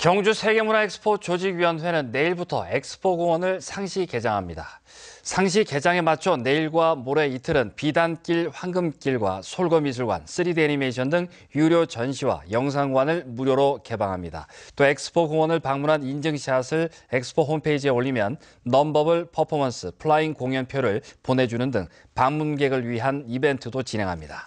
경주 세계문화엑스포 조직위원회는 내일부터 엑스포공원을 상시 개장합니다. 상시 개장에 맞춰 내일과 모레 이틀은 비단길, 황금길과 솔거미술관, 3D 애니메이션 등 유료 전시와 영상관을 무료로 개방합니다. 또 엑스포공원을 방문한 인증샷을 엑스포 홈페이지에 올리면 넘버블 퍼포먼스, 플라잉 공연표를 보내주는 등 방문객을 위한 이벤트도 진행합니다.